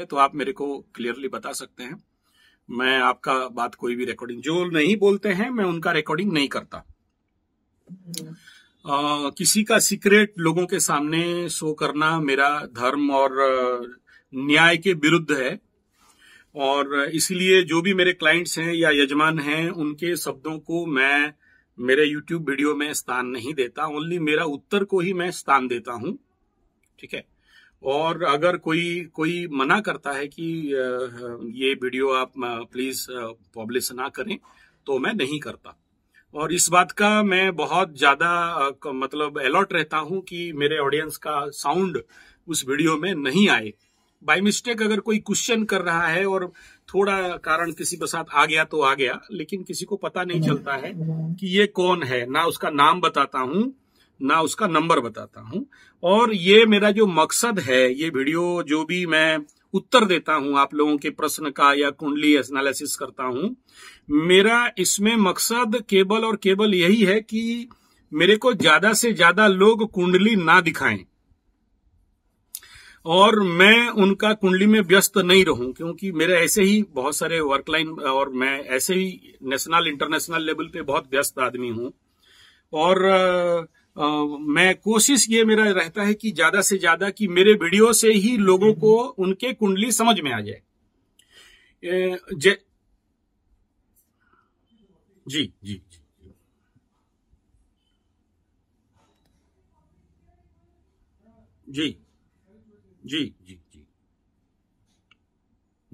है तो आप मेरे को क्लियरली बता सकते हैं मैं आपका बात कोई भी रिकॉर्डिंग जो नहीं बोलते हैं मैं उनका रिकॉर्डिंग नहीं करता हम्म। आ, किसी का सीक्रेट लोगों के सामने शो करना मेरा धर्म और न्याय के विरुद्ध है और इसलिए जो भी मेरे क्लाइंट्स हैं या यजमान हैं उनके शब्दों को मैं मेरे YouTube वीडियो में स्थान नहीं देता ओनली मेरा उत्तर को ही मैं स्थान देता हूं ठीक है और अगर कोई कोई मना करता है कि ये वीडियो आप प्लीज पब्लिश ना करें तो मैं नहीं करता और इस बात का मैं बहुत ज्यादा मतलब अलर्ट रहता हूं कि मेरे ऑडियंस का साउंड उस वीडियो में नहीं आए बाय मिस्टेक अगर कोई क्वेश्चन कर रहा है और थोड़ा कारण किसी के साथ आ गया तो आ गया लेकिन किसी को पता नहीं चलता है कि ये कौन है ना उसका नाम बताता हूं ना उसका नंबर बताता हूं और ये मेरा जो मकसद है ये वीडियो जो भी मैं उत्तर देता हूं आप लोगों के प्रश्न का या कुंडली एनालिसिस करता हूं मेरा इसमें मकसद केवल और केवल यही है कि मेरे को ज्यादा से ज्यादा लोग कुंडली ना दिखाएं और मैं उनका कुंडली में व्यस्त नहीं रहूं क्योंकि मेरे ऐसे ही बहुत सारे वर्कलाइन और मैं ऐसे ही नेशनल इंटरनेशनल लेवल पे बहुत व्यस्त आदमी हूं और मैं कोशिश ये मेरा रहता है कि ज्यादा से ज्यादा कि मेरे वीडियो से ही लोगों को उनके कुंडली समझ में आ जाए जय जी जी जी जी जी जी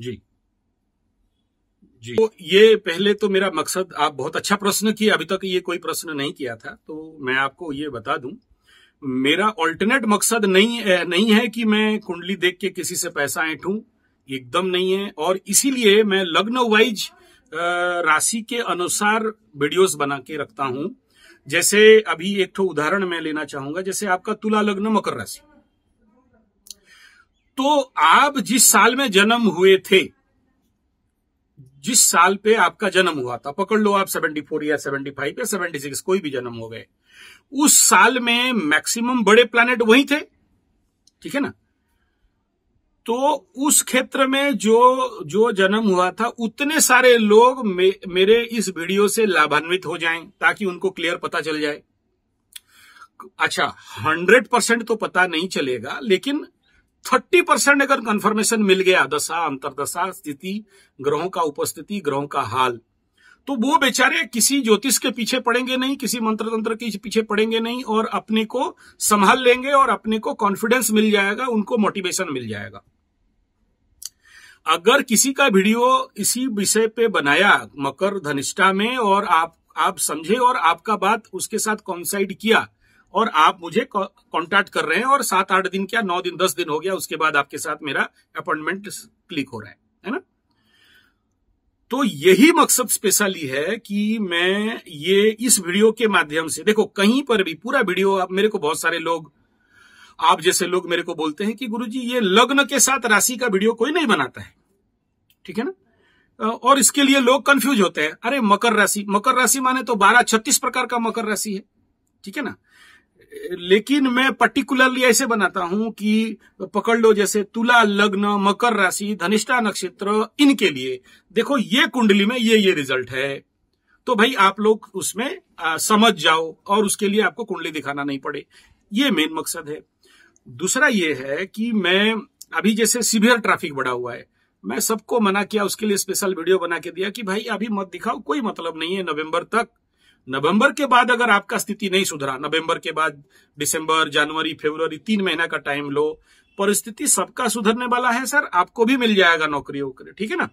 जी जी तो ये पहले तो मेरा मकसद आप बहुत अच्छा प्रश्न किया अभी तक ये कोई प्रश्न नहीं किया था तो मैं आपको ये बता दूं मेरा ऑल्टरनेट मकसद नहीं नहीं है कि मैं कुंडली देख के किसी से पैसा ऐठू एकदम नहीं है और इसीलिए मैं लग्न वाइज राशि के अनुसार वीडियोस बना के रखता हूं जैसे अभी एक तो उदाहरण मैं लेना चाहूंगा जैसे आपका तुला लग्न मकर राशि तो आप जिस साल में जन्म हुए थे जिस साल पे आपका जन्म हुआ था पकड़ लो आप 74 या 75 या सिक्स कोई भी जन्म हो गए उस साल में मैक्सिमम बड़े प्लैनेट वही थे ठीक है ना तो उस क्षेत्र में जो जो जन्म हुआ था उतने सारे लोग मे, मेरे इस वीडियो से लाभान्वित हो जाएं ताकि उनको क्लियर पता चल जाए अच्छा हंड्रेड परसेंट तो पता नहीं चलेगा लेकिन थर्टी परसेंट अगर कंफर्मेशन मिल गया दशा अंतरदशा स्थिति ग्रहों का उपस्थिति ग्रहों का हाल तो वो बेचारे किसी ज्योतिष के पीछे पड़ेंगे नहीं किसी मंत्र तंत्र के पीछे पड़ेंगे नहीं और अपने को संभाल लेंगे और अपने को कॉन्फिडेंस मिल जाएगा उनको मोटिवेशन मिल जाएगा अगर किसी का वीडियो इसी विषय पे बनाया मकर धनिष्ठा में और आप आप समझे और आपका बात उसके साथ कॉन्साइड किया और आप मुझे कांटेक्ट कर रहे हैं और सात आठ दिन क्या नौ दिन दस दिन हो गया उसके बाद आपके साथ मेरा अपॉइंटमेंट क्लिक हो रहा है है ना तो यही मकसद स्पेशली है कि मैं ये इस वीडियो के माध्यम से देखो कहीं पर भी पूरा वीडियो आप मेरे को बहुत सारे लोग आप जैसे लोग मेरे को बोलते हैं कि गुरुजी ये लग्न के साथ राशि का वीडियो कोई नहीं बनाता है ठीक है ना और इसके लिए लोग कंफ्यूज होते हैं अरे मकर राशि मकर राशि माने तो बारह छत्तीस प्रकार का मकर राशि है ठीक है ना लेकिन मैं पर्टिकुलरली ऐसे बनाता हूं कि पकड़ लो जैसे तुला लग्न मकर राशि धनिष्ठा नक्षत्र इनके लिए देखो ये कुंडली में ये ये रिजल्ट है तो भाई आप लोग उसमें आ, समझ जाओ और उसके लिए आपको कुंडली दिखाना नहीं पड़े ये मेन मकसद है दूसरा ये है कि मैं अभी जैसे सीवियर ट्रैफिक बढ़ा हुआ है मैं सबको मना किया उसके लिए स्पेशल वीडियो बना के दिया कि भाई अभी मत दिखाओ कोई मतलब नहीं है नवंबर तक नवंबर के बाद अगर आपका स्थिति नहीं सुधरा नवंबर के बाद दिसंबर जनवरी फेब्रवरी तीन महीना का टाइम लो परिस्थिति सबका सुधरने वाला है सर आपको भी मिल जाएगा नौकरी वोकरी ठीक है ना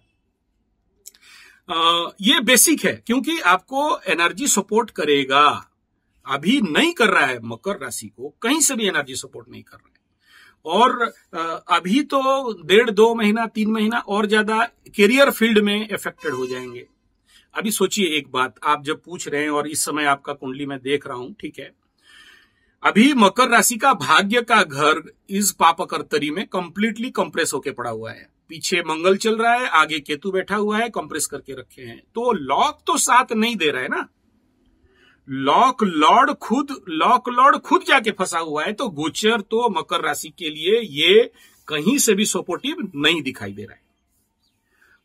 आ, ये बेसिक है क्योंकि आपको एनर्जी सपोर्ट करेगा अभी नहीं कर रहा है मकर राशि को कहीं से भी एनर्जी सपोर्ट नहीं कर रहा है और अभी तो डेढ़ दो महीना तीन महीना और ज्यादा करियर फील्ड में इफेक्टेड हो जाएंगे अभी सोचिए एक बात आप जब पूछ रहे हैं और इस समय आपका कुंडली में देख रहा हूं ठीक है अभी मकर राशि का भाग्य का घर इस पापकर्तरी में कंप्लीटली कंप्रेस होके पड़ा हुआ है पीछे मंगल चल रहा है आगे केतु बैठा हुआ है कंप्रेस करके रखे हैं तो लॉक तो साथ नहीं दे रहा है ना लॉक लॉर्ड खुद लॉक लॉर्ड खुद जाके फंसा हुआ है तो गोचर तो मकर राशि के लिए ये कहीं से भी सपोर्टिव नहीं दिखाई दे रहा है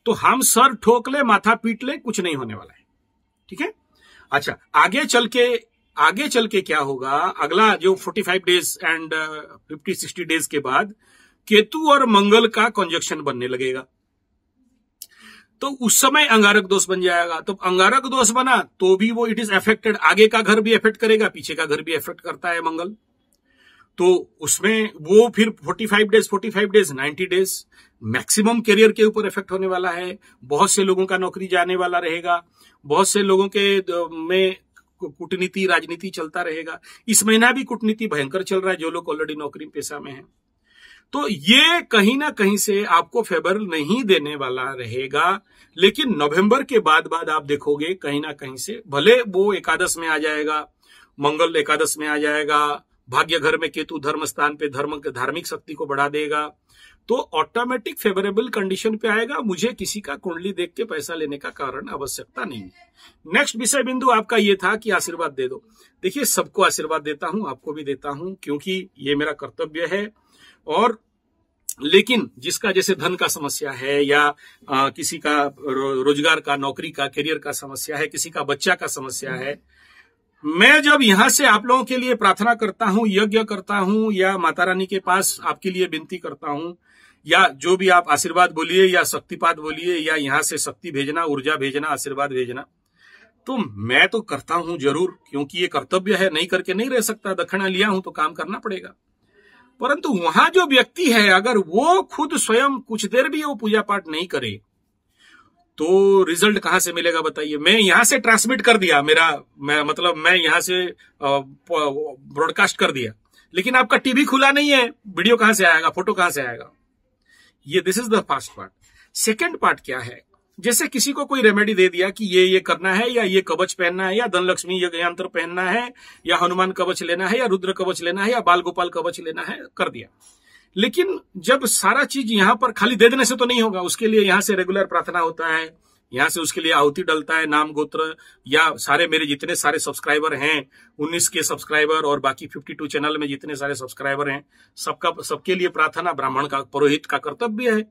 तो हम सर ठोक ले माथा पीट ले कुछ नहीं होने वाला है ठीक है अच्छा आगे चल के आगे चल के क्या होगा अगला जो 45 डेज एंड 50 60 डेज के बाद केतु और मंगल का कंजक्शन बनने लगेगा तो उस समय अंगारक दोष बन जाएगा तो अंगारक दोष बना तो भी वो इट इज अफेक्टेड आगे का घर भी अफेक्ट करेगा पीछे का घर भी अफेक्ट करता है मंगल तो उसमें वो फिर 45 days 45 days 90 days maximum career के ऊपर इफेक्ट होने वाला है बहुत से लोगों का नौकरी जाने वाला रहेगा बहुत से लोगों के में कूटनीति राजनीति चलता रहेगा इस महीना भी कूटनीति भयंकर चल रहा है जो लोग ऑलरेडी नौकरी पेशा में है तो ये कहीं ना कहीं से आपको फेबर नहीं देने वाला रहेगा लेकिन नवंबर के बाद बाद आप देखोगे कहीं ना कहीं से भले वो एकादश में आ जाएगा मंगल एकादश में आ जाएगा भाग्य घर में केतु धर्म स्थान पे धर्म धार्मिक शक्ति को बढ़ा देगा तो ऑटोमेटिक फेवरेबल कंडीशन पे आएगा मुझे किसी का कुंडली देख के पैसा लेने का कारण आवश्यकता नहीं नेक्स्ट विषय बिंदु आपका ये था कि आशीर्वाद दे दो देखिए सबको आशीर्वाद देता हूं आपको भी देता हूं क्योंकि ये मेरा कर्तव्य है और लेकिन जिसका जैसे धन का समस्या है या आ, किसी का रो, रोजगार का नौकरी का करियर का समस्या है किसी का बच्चा का समस्या है मैं जब यहां से आप लोगों के लिए प्रार्थना करता हूं यज्ञ करता हूं या माता रानी के पास आपके लिए विनती करता हूं या जो भी आप आशीर्वाद बोलिए या शक्तिपात बोलिए या यहां से शक्ति भेजना ऊर्जा भेजना आशीर्वाद भेजना तो मैं तो करता हूं जरूर क्योंकि ये कर्तव्य है नहीं करके नहीं रह सकता दक्षिणा लिया हूं तो काम करना पड़ेगा परंतु वहां जो व्यक्ति है अगर वो खुद स्वयं कुछ देर भी वो पूजा पाठ नहीं करे तो रिजल्ट कहां से मिलेगा बताइए मैं यहां से ट्रांसमिट कर दिया मेरा मैं मतलब मैं यहां से ब्रॉडकास्ट कर दिया लेकिन आपका टीवी खुला नहीं है वीडियो कहां से आएगा फोटो कहां से आएगा ये this is the first part second part क्या है जैसे किसी को कोई रेमेडी दे दिया कि ये ये करना है या ये कवच पहनना है या धनलक्ष्मी यज्ञांतर पहनना है या हनुमान कवच लेना है या रुद्र कवच लेना है या बाल गोपाल कवच लेना है कर दिया लेकिन जब सारा चीज यहां पर खाली दे देने से तो नहीं होगा उसके लिए यहां से रेगुलर प्रार्थना होता है यहां से उसके लिए आहुति डलता है नाम गोत्र या सारे मेरे जितने सारे सब्सक्राइबर हैं 19 के सब्सक्राइबर और बाकी 52 चैनल में जितने सारे सब्सक्राइबर हैं सबका सबके लिए प्रार्थना ब्राह्मण का पुरोहित का कर्तव्य है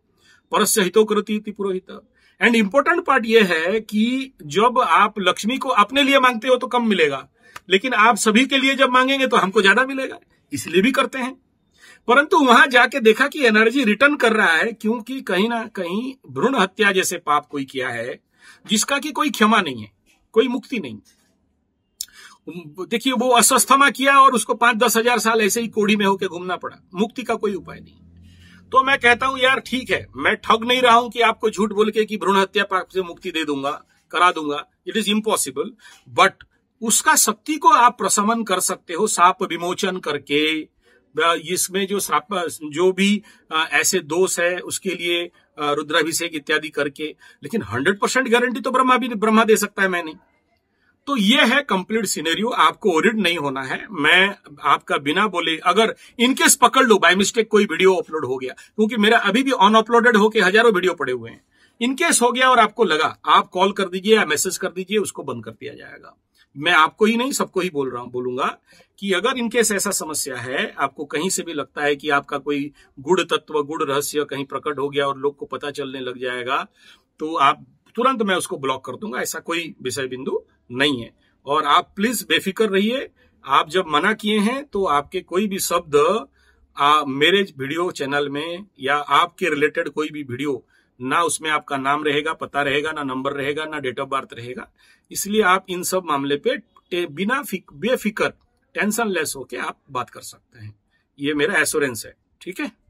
परस्य हितो करती थी पुरोहित एंड इम्पोर्टेंट पार्ट यह है कि जब आप लक्ष्मी को अपने लिए मांगते हो तो कम मिलेगा लेकिन आप सभी के लिए जब मांगेंगे तो हमको ज्यादा मिलेगा इसलिए भी करते हैं परंतु वहां जाके देखा कि एनर्जी रिटर्न कर रहा है क्योंकि कहीं ना कहीं भ्रूण हत्या जैसे पाप कोई किया है जिसका कि कोई क्षमा नहीं है कोई मुक्ति नहीं देखिए वो अस्वस्थमा किया और उसको पांच दस हजार साल ऐसे ही कोढ़ी में होकर घूमना पड़ा मुक्ति का कोई उपाय नहीं तो मैं कहता हूं यार ठीक है मैं ठग नहीं रहा हूं कि आपको झूठ बोल के कि भ्रूण हत्या पाप से मुक्ति दे दूंगा करा दूंगा इट इज इम्पॉसिबल बट उसका शक्ति को आप प्रशमन कर सकते हो साप विमोचन करके इसमें जो साप जो भी ऐसे दोष है उसके लिए रुद्राभिषेक इत्यादि करके लेकिन हंड्रेड परसेंट गारंटी तो ब्रह्मा भी ब्रह्मा दे सकता है मैं नहीं तो यह है कंप्लीट सिनेरियो आपको ओरिड नहीं होना है मैं आपका बिना बोले अगर इनकेस पकड़ लो बाय मिस्टेक कोई वीडियो अपलोड हो गया क्योंकि मेरा अभी भी ऑन अपलोडेड होके हजारों वीडियो पड़े हुए हैं इनकेस हो गया और आपको लगा आप कॉल कर दीजिए या मैसेज कर दीजिए उसको बंद कर दिया जाएगा मैं आपको ही नहीं सबको ही बोल रहा हूं बोलूंगा कि अगर इनकेस ऐसा समस्या है आपको कहीं से भी लगता है कि आपका कोई गुड़ तत्व गुड़ रहस्य कहीं प्रकट हो गया और लोग को पता चलने लग जाएगा तो आप तुरंत मैं उसको ब्लॉक कर दूंगा ऐसा कोई विषय बिंदु नहीं है और आप प्लीज बेफिक्र रहिए आप जब मना किए हैं तो आपके कोई भी शब्द मेरे वीडियो चैनल में या आपके रिलेटेड कोई भी वीडियो ना उसमें आपका नाम रहेगा पता रहेगा ना नंबर रहेगा ना डेट ऑफ बर्थ रहेगा इसलिए आप इन सब मामले पे बिना बेफिकर टेंशन लेस होके आप बात कर सकते हैं ये मेरा एश्योरेंस है ठीक है